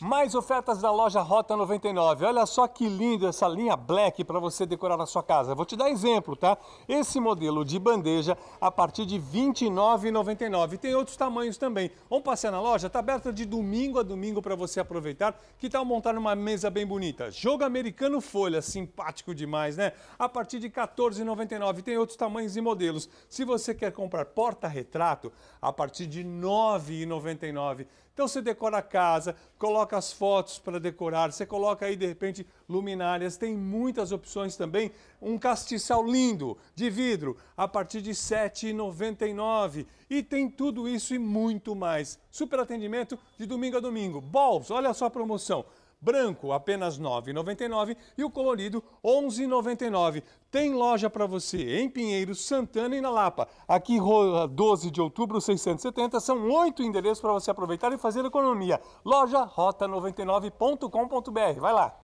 Mais ofertas da loja Rota 99. Olha só que lindo essa linha black para você decorar na sua casa. Vou te dar exemplo, tá? Esse modelo de bandeja a partir de R$ 29,99. Tem outros tamanhos também. Vamos passear na loja? Está aberta de domingo a domingo para você aproveitar. Que tal montar uma mesa bem bonita? Jogo americano folha, simpático demais, né? A partir de R$ 14,99. Tem outros tamanhos e modelos. Se você quer comprar porta-retrato, a partir de R$ 9,99. Então você decora a casa, coloca coloca as fotos para decorar, você coloca aí de repente luminárias, tem muitas opções também. Um castiçal lindo de vidro a partir de R$ 7,99 e tem tudo isso e muito mais. Super atendimento de domingo a domingo. Bols, olha só a promoção branco apenas 9,99 e o colorido 11,99. Tem loja para você em Pinheiro, Santana e na Lapa. Aqui 12 de outubro 670 são oito endereços para você aproveitar e fazer economia. Loja rota99.com.br. Vai lá.